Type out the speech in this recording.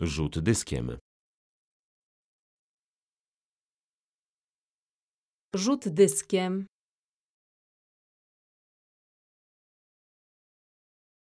Rzut dyskiem. Rzut dyskiem.